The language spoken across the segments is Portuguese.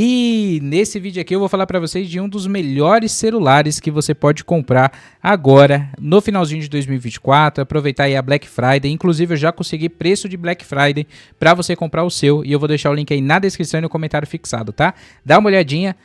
E nesse vídeo aqui eu vou falar para vocês de um dos melhores celulares que você pode comprar agora no finalzinho de 2024, aproveitar aí a Black Friday, inclusive eu já consegui preço de Black Friday para você comprar o seu e eu vou deixar o link aí na descrição e no comentário fixado, tá? Dá uma olhadinha,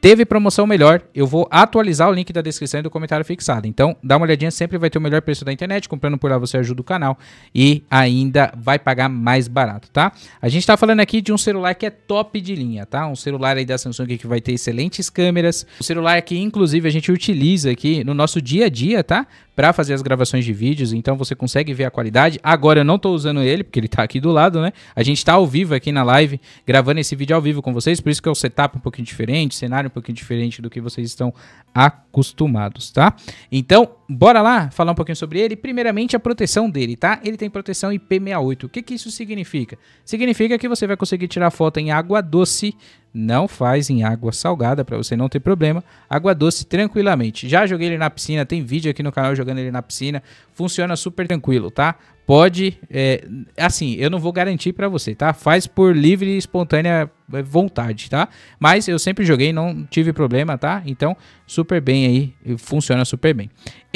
Teve promoção melhor, eu vou atualizar o link da descrição e do comentário fixado. Então, dá uma olhadinha, sempre vai ter o melhor preço da internet. Comprando por lá, você ajuda o canal e ainda vai pagar mais barato, tá? A gente tá falando aqui de um celular que é top de linha, tá? Um celular aí da Samsung que vai ter excelentes câmeras. Um celular que, inclusive, a gente utiliza aqui no nosso dia a dia, tá? Para fazer as gravações de vídeos, então você consegue ver a qualidade. Agora eu não tô usando ele, porque ele tá aqui do lado, né? A gente tá ao vivo aqui na live, gravando esse vídeo ao vivo com vocês, por isso que é o setup um pouquinho diferente, cenário um pouquinho diferente do que vocês estão acostumados, tá? Então, bora lá falar um pouquinho sobre ele. Primeiramente, a proteção dele, tá? Ele tem proteção IP68. O que, que isso significa? Significa que você vai conseguir tirar foto em água doce, não faz em água salgada para você não ter problema. Água doce tranquilamente. Já joguei ele na piscina, tem vídeo aqui no canal jogando ele na piscina. Funciona super tranquilo, tá? Pode, é, assim, eu não vou garantir para você, tá? Faz por livre e espontânea é, vontade, tá? Mas eu sempre joguei, não tive problema, tá? Então, super bem aí, funciona super bem.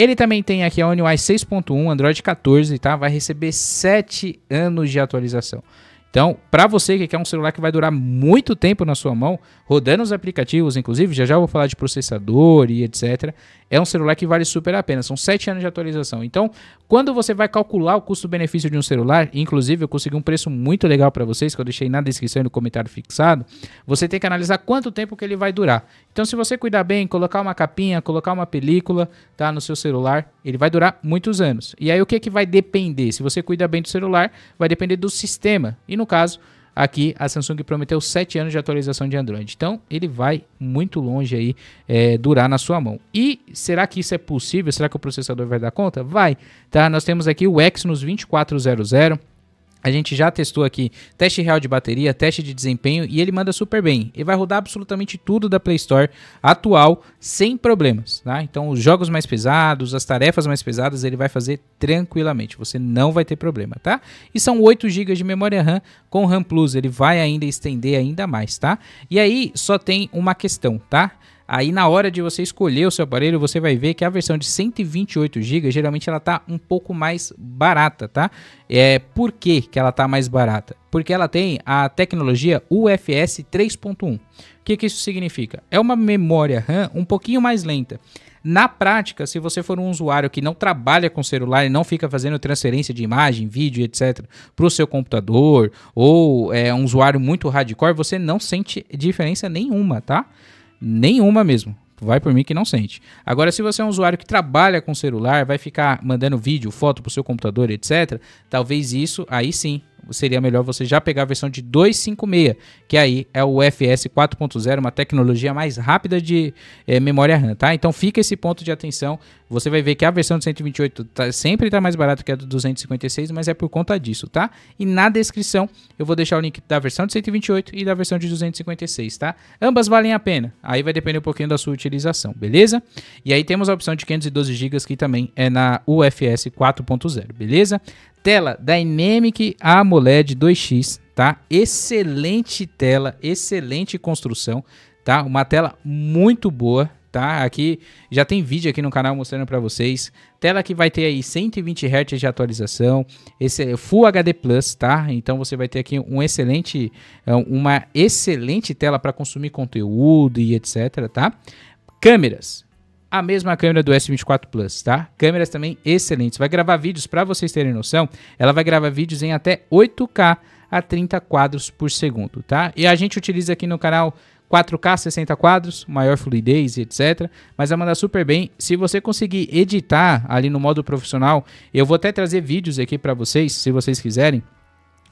Ele também tem aqui a One 6.1, Android 14, tá? Vai receber 7 anos de atualização. Então, para você que quer um celular que vai durar muito tempo na sua mão, rodando os aplicativos, inclusive, já já vou falar de processador e etc, é um celular que vale super a pena. São 7 anos de atualização. Então, quando você vai calcular o custo-benefício de um celular, inclusive eu consegui um preço muito legal para vocês, que eu deixei na descrição e no comentário fixado, você tem que analisar quanto tempo que ele vai durar. Então, se você cuidar bem, colocar uma capinha, colocar uma película, tá no seu celular, ele vai durar muitos anos. E aí o que que vai depender? Se você cuida bem do celular, vai depender do sistema. E no caso, aqui a Samsung prometeu 7 anos de atualização de Android. Então ele vai muito longe aí é, durar na sua mão. E será que isso é possível? Será que o processador vai dar conta? Vai, tá? Nós temos aqui o Exynos 2400 a gente já testou aqui teste real de bateria, teste de desempenho e ele manda super bem. E vai rodar absolutamente tudo da Play Store atual sem problemas, tá? Então os jogos mais pesados, as tarefas mais pesadas, ele vai fazer tranquilamente. Você não vai ter problema, tá? E são 8 GB de memória RAM com RAM Plus, ele vai ainda estender ainda mais, tá? E aí só tem uma questão, tá? Aí na hora de você escolher o seu aparelho, você vai ver que a versão de 128 GB geralmente ela tá um pouco mais barata, tá? É, por que, que ela tá mais barata? Porque ela tem a tecnologia UFS 3.1. O que, que isso significa? É uma memória RAM um pouquinho mais lenta. Na prática, se você for um usuário que não trabalha com celular e não fica fazendo transferência de imagem, vídeo, etc., para o seu computador, ou é um usuário muito hardcore, você não sente diferença nenhuma, tá? Nenhuma mesmo. Vai por mim que não sente. Agora, se você é um usuário que trabalha com celular, vai ficar mandando vídeo, foto para o seu computador, etc., talvez isso aí sim seria melhor você já pegar a versão de 256, que aí é o FS 4.0, uma tecnologia mais rápida de é, memória RAM, tá? Então fica esse ponto de atenção você vai ver que a versão de 128 tá, sempre está mais barata que a do 256, mas é por conta disso, tá? E na descrição eu vou deixar o link da versão de 128 e da versão de 256, tá? Ambas valem a pena. Aí vai depender um pouquinho da sua utilização, beleza? E aí temos a opção de 512 GB que também é na UFS 4.0, beleza? Tela Dynamic AMOLED 2X, tá? Excelente tela, excelente construção, tá? Uma tela muito boa, tá? Aqui já tem vídeo aqui no canal mostrando para vocês. Tela que vai ter aí 120 Hz de atualização, esse é Full HD Plus, tá? Então você vai ter aqui um excelente, é, uma excelente tela para consumir conteúdo e etc, tá? Câmeras, a mesma câmera do S24 Plus, tá? Câmeras também excelentes. Vai gravar vídeos, para vocês terem noção, ela vai gravar vídeos em até 8K a 30 quadros por segundo, tá? E a gente utiliza aqui no canal 4K 60 quadros, maior fluidez e etc. Mas vai mandar super bem. Se você conseguir editar ali no modo profissional, eu vou até trazer vídeos aqui para vocês, se vocês quiserem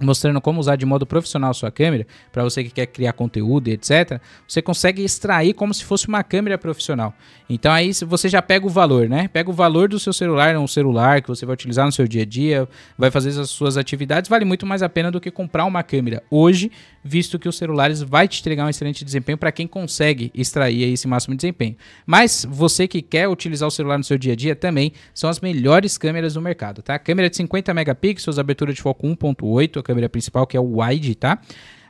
mostrando como usar de modo profissional sua câmera, para você que quer criar conteúdo, etc. Você consegue extrair como se fosse uma câmera profissional. Então aí você já pega o valor, né? Pega o valor do seu celular, um celular que você vai utilizar no seu dia a dia, vai fazer as suas atividades, vale muito mais a pena do que comprar uma câmera hoje visto que os celulares vai te entregar um excelente desempenho para quem consegue extrair esse máximo desempenho. Mas você que quer utilizar o celular no seu dia a dia também são as melhores câmeras do mercado, tá? Câmera de 50 megapixels, abertura de foco 1.8, a câmera principal que é o wide, tá?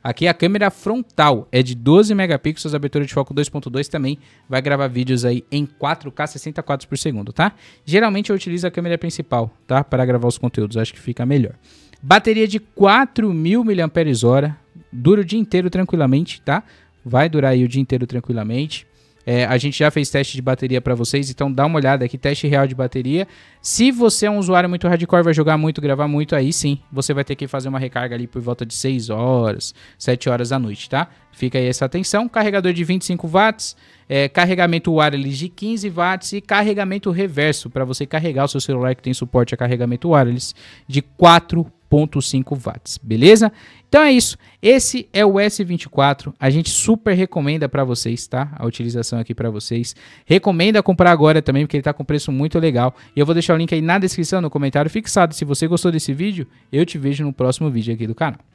Aqui a câmera frontal é de 12 megapixels, abertura de foco 2.2 também vai gravar vídeos aí em 4K 60 quadros por segundo, tá? Geralmente eu utilizo a câmera principal, tá? Para gravar os conteúdos, acho que fica melhor. Bateria de 4.000 mAh, dura o dia inteiro tranquilamente, tá? Vai durar aí o dia inteiro tranquilamente. É, a gente já fez teste de bateria para vocês, então dá uma olhada aqui, teste real de bateria. Se você é um usuário muito hardcore, vai jogar muito, gravar muito, aí sim, você vai ter que fazer uma recarga ali por volta de 6 horas, 7 horas da noite, tá? Fica aí essa atenção. Carregador de 25 watts, é, carregamento wireless de 15 watts e carregamento reverso para você carregar o seu celular que tem suporte a carregamento wireless de 4 3.5 watts, beleza? Então é isso. Esse é o S24. A gente super recomenda para vocês, tá? A utilização aqui para vocês. Recomenda comprar agora também, porque ele tá com preço muito legal. E eu vou deixar o link aí na descrição, no comentário fixado. Se você gostou desse vídeo, eu te vejo no próximo vídeo aqui do canal.